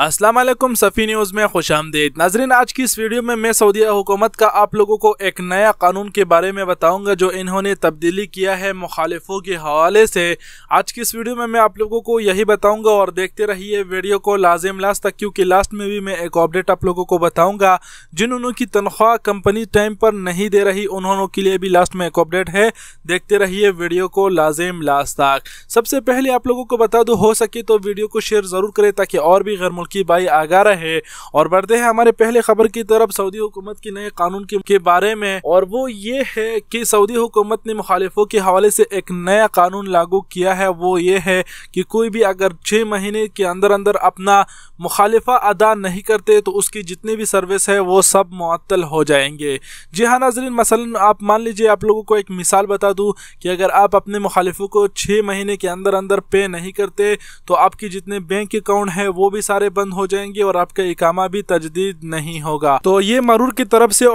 السلام علیکم صفی نیوز میں خوش آمدید ناظرین آج کی اس ویڈیو میں میں سعودیہ حکومت کا آپ لوگوں کو ایک نیا قانون کے بارے میں بتاؤں گا جو انہوں نے تبدیلی کیا ہے مخالفوں کے حوالے سے آج کی اس ویڈیو میں میں آپ لوگوں کو یہی بتاؤں گا اور دیکھتے رہیے ویڈیو کو لازم لاس تک کیونکہ لاسٹ میں بھی میں ایک اپڈیٹ آپ لوگوں کو بتاؤں گا جن انہوں کی تنخواہ کمپنی ٹائم پر نہیں دے رہی انہوں کے لیے بھی لاسٹ میں ایک اپڈیٹ ہے دیکھتے رہیے ویڈیو کو لازم لاس تک سب سے پہلے آپ لوگوں کو بتا دو ہو سکے تو ویڈیو کو شیئر ضرور کرے تاکہ اور بھی غیر ملکی بائی آگارہ ہے اور بڑھتے ہیں ہمارے پہلے خبر کی طرف سعودی حکومت نئے قانون کے بارے میں اور وہ یہ ہے کہ سعودی حکومت نے مخالفوں کے حوالے سے ایک نیا قانون لاگو کیا ہے وہ یہ ہے کہ کوئی بھی اگر چھ مہینے کے اندر اندر اپنا مخالفہ ادا نہیں کرتے تو اس کی جتنی بھی سروس ہے وہ سب معطل ہو جائیں گے جی ہاں ناظرین مثلا آپ مان لیجئے آپ لوگوں کو ایک مثال بتا دوں کہ اگر آپ اپنے مخالفوں کو چھ مہینے کے اندر اندر پے نہیں کرتے تو آپ کی جتنے بینک اکاؤنٹ ہیں وہ بھی سارے بند ہو جائیں گے اور آپ کا اقامہ بھی تجدید نہیں ہوگا تو یہ مرور کی طرف سے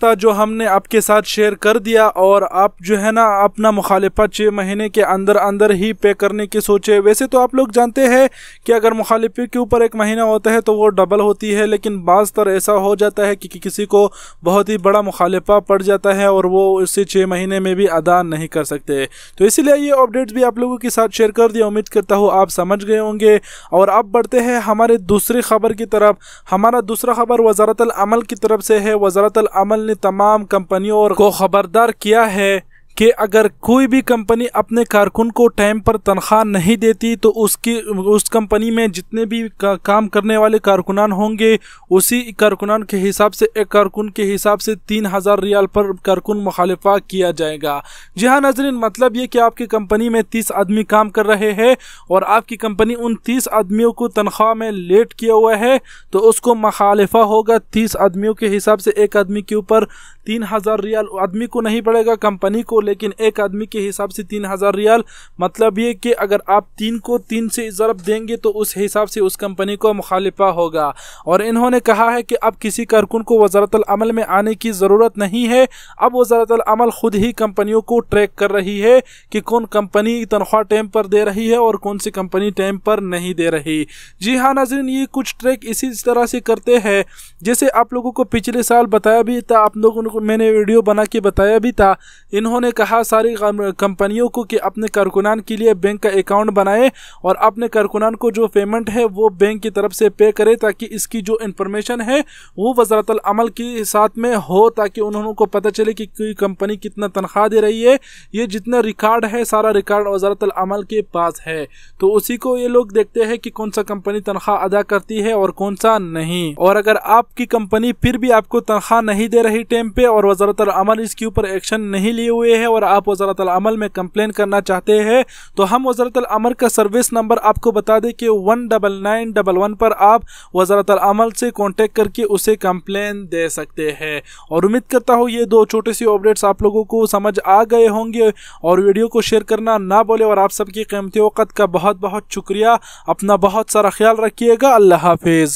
تھا جو ہم نے آپ کے ساتھ شیئر کر دیا اور آپ جو ہے نا اپنا مخالفت چھ مہینے کے اندر اندر ہی پے کرنے کی سوچے ویسے تو تو آپ لوگ جانتے ہیں کہ اگر مخالفے کے اوپر ایک مہینہ ہوتا ہے وہ ڈبل ہوتی ہے لیکن بعض تر ایسا ہو جاتا ہے کہ کسی کو بہت ہی بڑا مخالفہ پڑ جاتا ہے اور وہ اسے چھ مہینے میں بھی ادا نہیں کر سکتے تو اسی لیے یہ اپڈیٹس بھی آپ لوگوں کے ساتھ شیئر کر دیا امید کرتا ہوں آپ سمجھ گئے ہوں گے اور اب بڑھتے ہیں ہمارے دوسری خبر کی طرف ہمارا دوسرا خبر وزارت العمل کی طرف سے ہے وزارت العمل نے تمام کمپنیوں کو خبردار کیا ہے کہ اگر کوئی بھی کمپنی اپنے کارکن کو ٹائم پر تنخواہ نہیں دیتی تو اس کی اس کمپنی میں جتنے بھی کام کرنے والے کارکنان ہوں گے اسی کارکنان کے حساب سے ایک کارکن کے حساب سے تین ہزار ریال پر کارکن مخالفہ کیا جائے گا جی ہاں نظرین مطلب یہ کہ آپ کی کمپنی میں تیس آدمی کام کر رہے ہیں اور آپ کی کمپنی ان تیس آدمیوں کو تنخواہ میں لیٹ کیا ہوا ہے تو اس کو مخالفہ ہوگا تیس آدمیوں کے حساب سے ایک آدمی کے اوپر تین ہزار ریال آدمی کو نہیں پڑے گا کمپنی کو لیکن ایک آدمی کے حساب سے تین ہزار ریال مطلب یہ کہ اگر آپ تین تین کو کو سے سے ضرب دیں گے تو اس اس حساب کمپنی مخالفہ ہوگا اور انہوں نے کہا ہے کہ اب کسی کارکن کو وزارت العمل میں آنے کی ضرورت نہیں ہے اب وزارت العمل خود ہی کمپنیوں کو ٹریک کر رہی ہے کہ کون کمپنی تنخواہ ٹائم پر دے رہی ہے اور کون سی ٹیم پر نہیں دے رہی جی ہاں ناظرین یہ کچھ ٹریک اسی طرح سے کرتے ہیں جیسے آپ لوگوں کو پچھلے سال بتایا بھی تھا آپ لوگوں میں نے ویڈیو بنا کے بتایا بھی تھا انہوں نے کہا ساری کمپنیوں کو کہ اپنے کارکنان کے لیے بینک کا اکاؤنٹ بنائے اور اپنے کارکنان کو جو پیمنٹ ہے وہ بینک کی طرف سے پے کرے تاکہ اس کی جو انفارمیشن ہے وہ وزارت العمل کی ساتھ میں ہو تاکہ انہوں کو پتہ چلے کہ کوئی کمپنی کتنا تنخواہ دے رہی ہے یہ جتنا ریکارڈ ہے سارا ریکارڈ وزارت العمل کے پاس ہے تو اسی کو یہ لوگ دیکھتے ہیں کہ کون سا کمپنی تنخواہ ادا کرتی ہے اور کون سا نہیں اور اگر آپ کی کمپنی پھر بھی آپ کو تنخواہ نہیں دے رہی ٹیم پہ اور وزارت العمل اس کے اوپر ایکشن نہیں لیے ہوئے ہے ہیں اور آپ وزارت العمل میں کمپلین کرنا چاہتے ہیں تو ہم وزارت العمل کا سروس نمبر آپ کو بتا دیں کہ one double nine double one پر آپ وزارت العمل سے کانٹیکٹ کر کے اسے کمپلین دے سکتے ہیں اور امید کرتا ہوں یہ دو چھوٹے سی اپڈیٹس آپ لوگوں کو سمجھ آ گئے ہوں گے اور ویڈیو کو شیئر کرنا نہ بولے اور آپ سب کی قیمتی وقت کا بہت بہت شکریہ اپنا بہت سارا خیال رکھیے گا اللہ حافظ